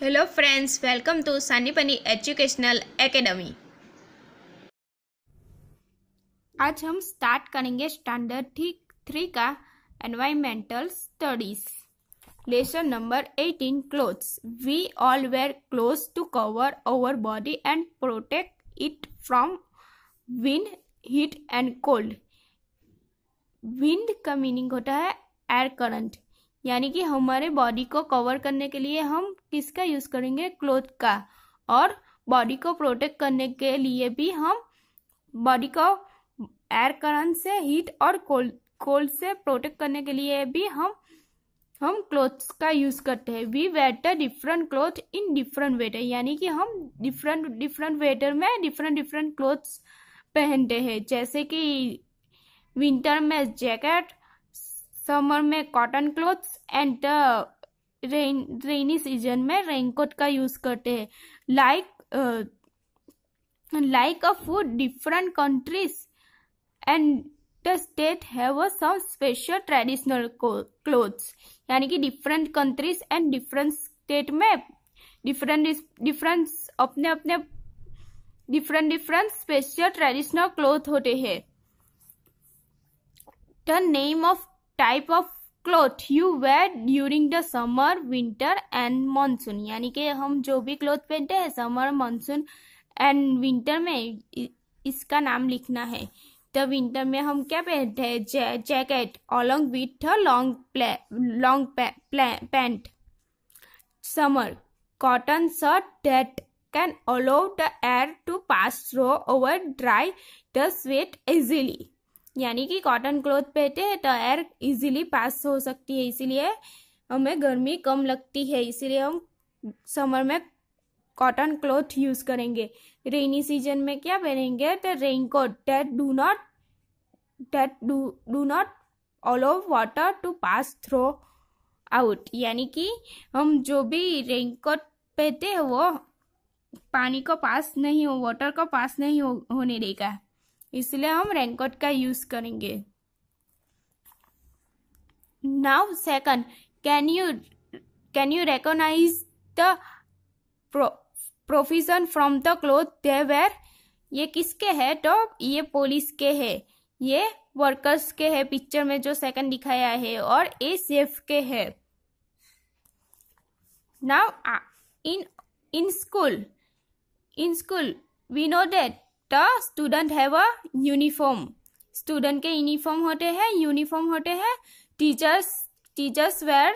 Hello friends welcome to Sanipani educational academy आज हम start करेंगे स्टैंडर्ड ठीक थ्री का environmental studies lesson number eighteen clothes we all wear clothes to cover our body and protect it from wind heat and cold wind का meaning होता है air current यानी कि हमारे बॉडी को कवर करने के लिए हम किसका यूज़ करेंगे क्लोथ का और बॉडी को प्रोटेक्ट करने के लिए भी हम बॉडी को एयर करंट से हीट और कोल्ड कोल्ड से प्रोटेक्ट करने के लिए भी हम हम क्लोथ्स का यूज करते हैं we weather different cloth in different weather यानी कि हम डिफरेंट डिफरेंट वेटर में डिफरेंट डिफरेंट क्लोथ्स पहनते हैं जैसे कि विंटर में जैकेट समर में cotton clothes and rain rainy season में रेनकोट का यूज करते हैं like like a food different countries and the state have some special traditional clothes यानी कि different countries and different state में डिफरेंट डिफरेंट अपने अपने different different special traditional cloth होते हैं the name of type of cloth you wear during the summer winter and monsoon यानी कि हम जो भी क्लोथ पहनते हैं समर मानसून एंड विंटर में इसका नाम लिखना है तो विंटर में हम क्या पहनते हैं jacket along with long long pant summer cotton shirt that can allow the air to pass through over dry the sweat easily यानी कि कॉटन क्लोथ पहते हैं तो एयर इजीली पास हो सकती है इसीलिए हमें गर्मी कम लगती है इसीलिए हम समर में कॉटन क्लोथ यूज करेंगे रेनी सीजन में क्या पहनेंगे तो raincoat that do not that do do not allow water to pass through out यानी कि हम जो भी रेनकोट पहते हैं वो पानी को पास नहीं हो वाटर को पास नहीं हो, होने देगा इसलिए हम रेनकोट का यूज करेंगे now second can you can you recognise the profession from the cloth they wear ये किसके है तो ये पुलिस के है ये वर्कर्स के है पिक्चर में जो सेकंड दिखाया है और ए सेफ के है now in in school in school we know that the student have a uniform student के यूनिफॉर्म होते हैं यूनिफॉर्म होते हैं teachers teachers wear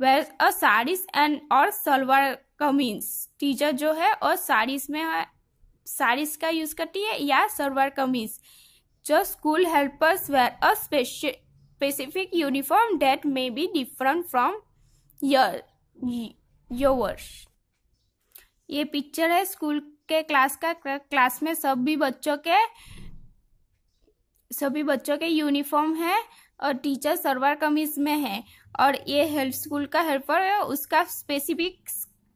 wear a saris and और सलवार कमीज टीचर जो है और साड़ीज में साड़ीज का यूज करती है या सलवार कमीज जो school helpers wear a specific uniform that may be different from your yours ये पिक्चर है स्कूल के क्लास का क्लास में सभी बच्चों के सभी बच्चों के यूनिफॉर्म है और टीचर सलवार कमीज में है और ये हेल्थ स्कूल का हेल्पर है उसका स्पेसिफिक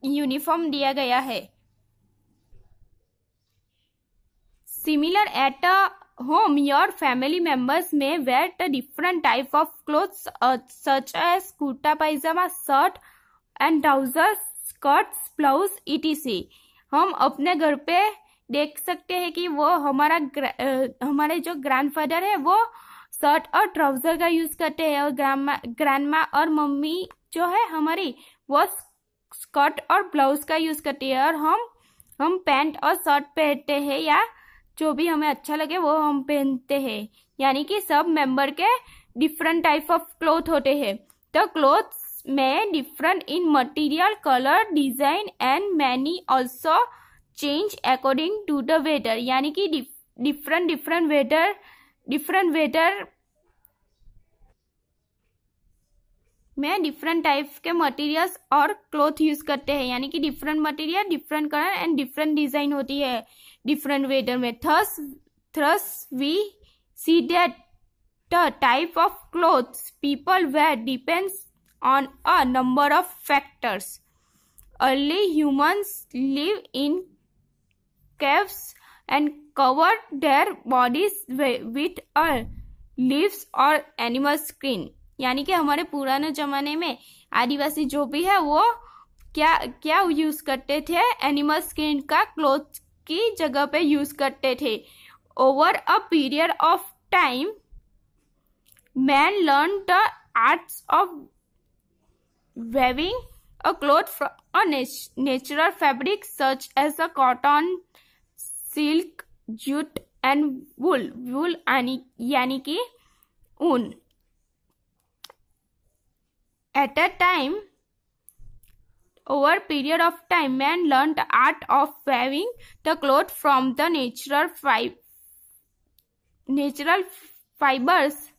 यूनिफॉर्म दिया गया है similar at a home your family members में wear a different type of cloth such as kurta pyjama shirt and trousers skirts blouse etc हम अपने घर पे देख सकते हैं कि वो हमारा हमारे जो ग्रैंडफादर है वो शर्ट और ट्राउजर का यूज करते हैं और ग्रैंड ग्रैंडमा और मम्मी जो है हमारी वो स्कर्ट और ब्लाउज का यूज करती है और हम हम पैंट और शर्ट पहनते हैं या जो भी हमें अच्छा लगे वो हम पहनते हैं यानी कि सब मेंबर के डिफरेंट टाइप ऑफ क्लोथ होते हैं तो cloth may different in material color design and many also change according to the weather यानी कि different different weather different weather में डिफरेंट टाइप के मटेरियल्स और क्लोथ यूज करते हैं यानी कि different material different colour and different design होती है डिफरेंट वेदर में thus thus we see that the type of clothes people wear depends on a number of factors. Early humans live in caves and covered their bodies with a leaves or animal skin. यानी कि हमारे पुराने जमाने में आदिवासी जो भी है वो क्या क्या यूज करते थे एनिमल स्किन का क्लोथ की जगह पे यूज करते थे over a period of time man learn the arts of weaving a cloth from a natural fabric such as a cotton, silk, jute and wool. Wool yani ki un. At a time, over a period of time, man learned the art of weaving the cloth from the natural, fi natural fibers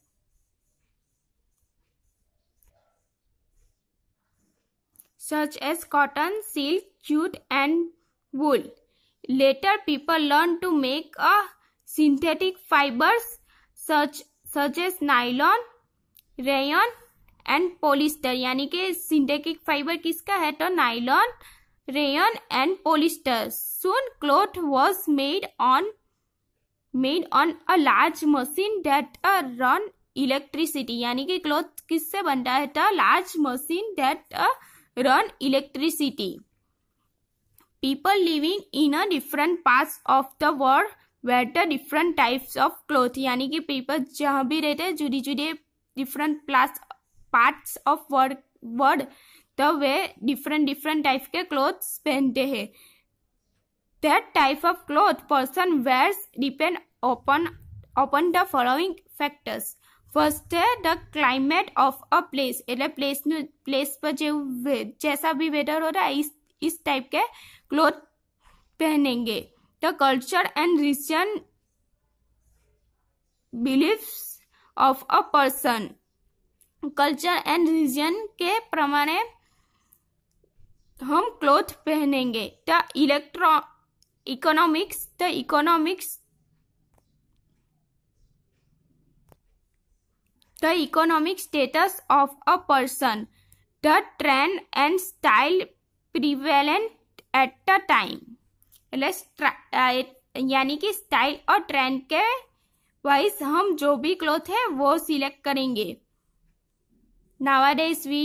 such as cotton, silk, jute and wool. Later people learned to make a uh, synthetic fibers such, such as nylon, rayon and polyester यानी कि synthetic fibre किसका है तो nylon rayon and polyester soon cloth was made on made on a large machine that run electricity यानी कि cloth किससे बनता है तो large machine that run electricity. People living in a different parts of the world wear the different types of clothes. यानी कि people जहाँ भी रहते हैं जुदी जुदी different plus parts of world world तो वे different different type के clothes पहनते हैं. That type of cloth person wears depend upon upon the following factors. First है the climate of a place at place place पर जो जैसा भी रहा है इस इस टाइप के क्लोथ पहनेंगे the culture and region belief of a person culture and region के प्रमाणे हम क्लोथ पहनेंगे the electro economics the economics the economic status of a person the trend and style prevalent at a time यानी कि style और trend के wise हम जो भी क्लोथ है वो सिलेक्ट करेंगे nowadays we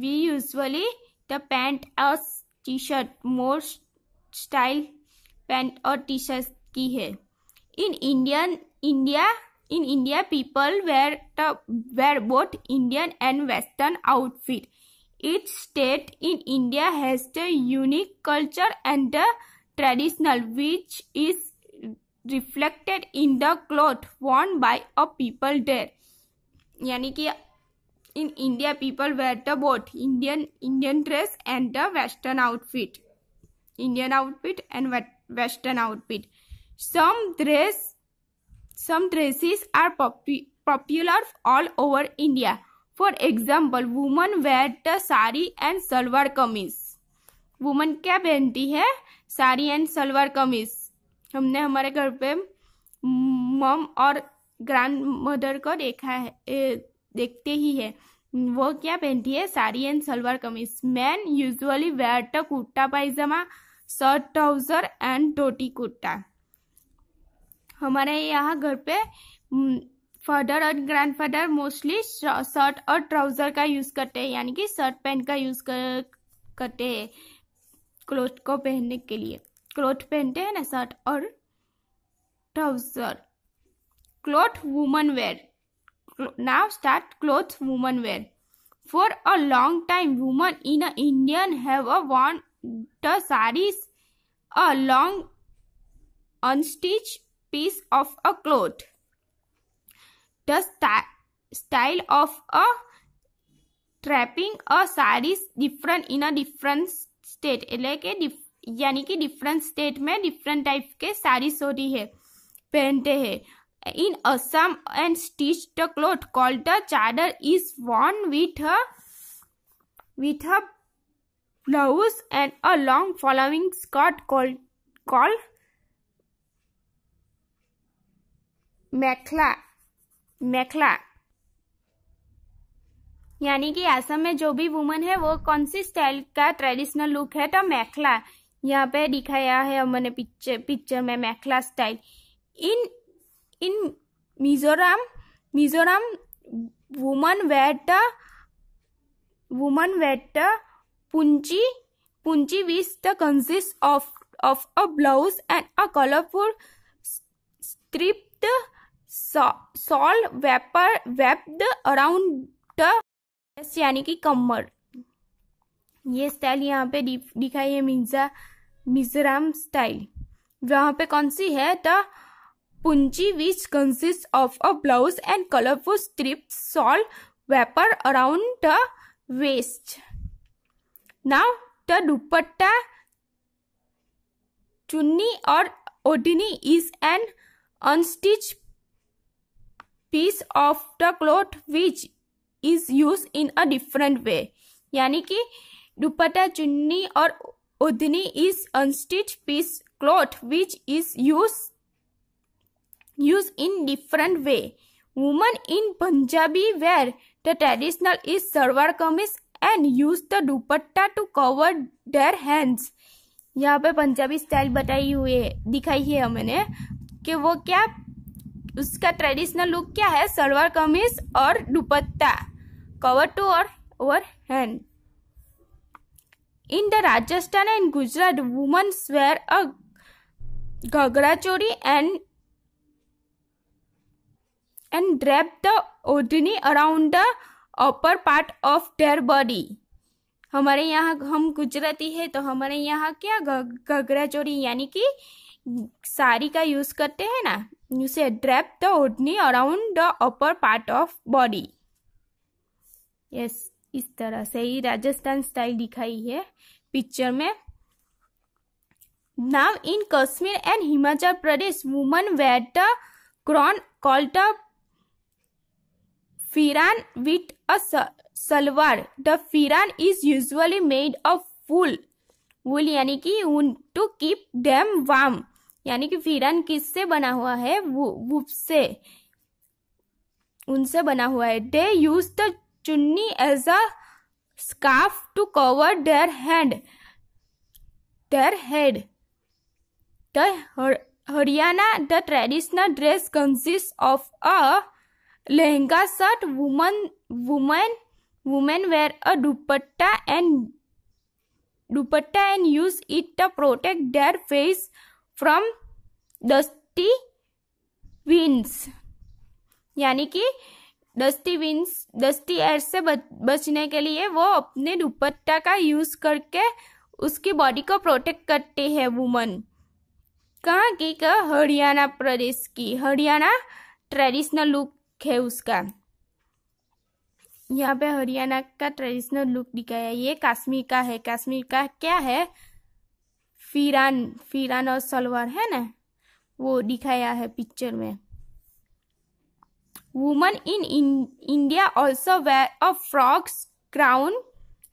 we usually the pant और T shirt more style pant और टी शर्ट की है in Indian India In India, people wear, wear both Indian and Western outfit. Each state in India has a unique culture and the traditional which is reflected in the cloth worn by a people there. Yani ki in India people wear the both Indian Indian dress and the Western outfit. Indian outfit and Western outfit. Some dress Some dresses are popu popular all over India. For example, women wear the sari and salwar kameez. Women क्या पहनती है sari and salwar kameez. हमने हमारे घर पे mom और grandmother mother को देखा है ए, देखते ही है वो क्या पहनती है sari and salwar kameez man usually wear the kurta pyjama shirt trouser and dhoti kurta हमारे यहाँ घर पे फादर और ग्रैंडफादर मोस्टली शर्ट और ट्राउजर का यूज करते हैं यानी कि शर्ट पैंट का यूज कर, करते हैं क्लोथ को पहनने के लिए क्लोथ पहनते हैं ना शर्ट और trouser cloth woman wear now start cloth woman wear for a long time woman in a Indian have a want the saris a long unstitch piece of a cloth. The style of a a saree is different in a different state એટલે કે यानी कि different state में different type के sari sorry है पहनते हैं in Assam and stitch the cloth called the chadar is worn with a with a blouse and a long following skirt called called mekhela mekhela यानी कि असम में जो भी वुमन है वो कौन सी स्टाइल का ट्रेडिशनल लुक है तो मेखला यहाँ पे दिखाया है मैंने पिक्चर पिक्चर में mekhela style in in Mizoram Mizoram woman wear woman wear puanchei puanchei which the consist of of a blouse and a colourful striped shawl wrapper wrapped around यानी कि कमर ये स्टाइल यहाँ पे दिखाई है मिजा मिजोराम स्टाइल वहाँ पे कौन सी है the puanchei which consist of a blouse and colourful strip shawl wrapper around the waist now the dupatta chunni और odhni is an unstitch piece of the cloth which is use in a different way यानी कि दुपट्टा चुन्नी और odhni is unstitch piece cloth which is use use in different way woman in Punjabi wear the traditional is salwar kameez and use the dupatta to cover their hands यहाँ पे Punjabi style बताई हुई है दिखाई है हमने कि वो क्या उसका ट्रेडिशनल लुक क्या है सलवार कमीज और दुपट्टा कवर टू और over hand in the Rajasthan and Gujarat woman wear a ghagra choli and and drape the odhni around the upper part of their body हमारे यहाँ हम गुजराती है तो हमारे यहाँ क्या घगरा चोरी यानी कि साड़ी का यूज़ करते हैं ना उसे drape the odhni around the upper part of body yes इस तरह से ही राजस्थान स्टाइल दिखाई है पिक्चर में now in Kashmir and Himachal Pradesh woman wear the crown called the with a salwar the phiran is is made made full wool यानी कि ऊन टू कीप डैम वाम यानी कि वीरान किससे बना हुआ है वुप से उनसे बना हुआ है they use the chunni as a scarf to cover their hand their head the Haryana the traditional dress consist of a lehenga shirt woman women women wear a dupatta and dupatta and use it to protect their face from dusty winds यानी कि dusty wins dusty air से बचने के लिए वो अपने दुपट्टा का use करके उसकी बॉडी को प्रोटेक्ट करती है वुमन कहाँ की का हरियाणा प्रदेश की हरियाणा ट्रेडिशनल लुक है उसका यहाँ पे हरियाणा का ट्रेडिशनल लुक दिखाया है ये कश्मीर का है कश्मीर का क्या है फिरान फिरान और सलवार है ना वो दिखाया है पिक्चर में woman in India also wear a frocks crown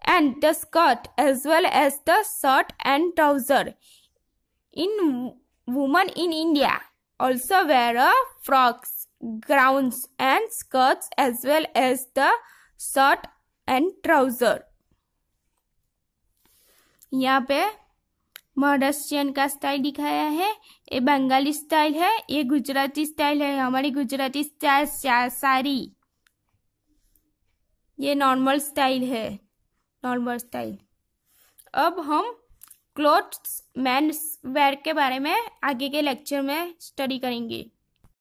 and the skirt as well as the shirt and trouser in woman in India also wear a frocks ground and skirt as well as the shirt and trouser यहाँ पे महाराष्ट्रियन का style दिखाया है ये Bengali style है ये Gujarati style है हमारी गुजराती स्टाइल साड़ी ये नॉर्मल स्टाइल है नॉर्मल स्टाइल अब हम क्लोथ्स मेन्स वेयर के बारे में आगे के लेक्चर में स्टडी करेंगे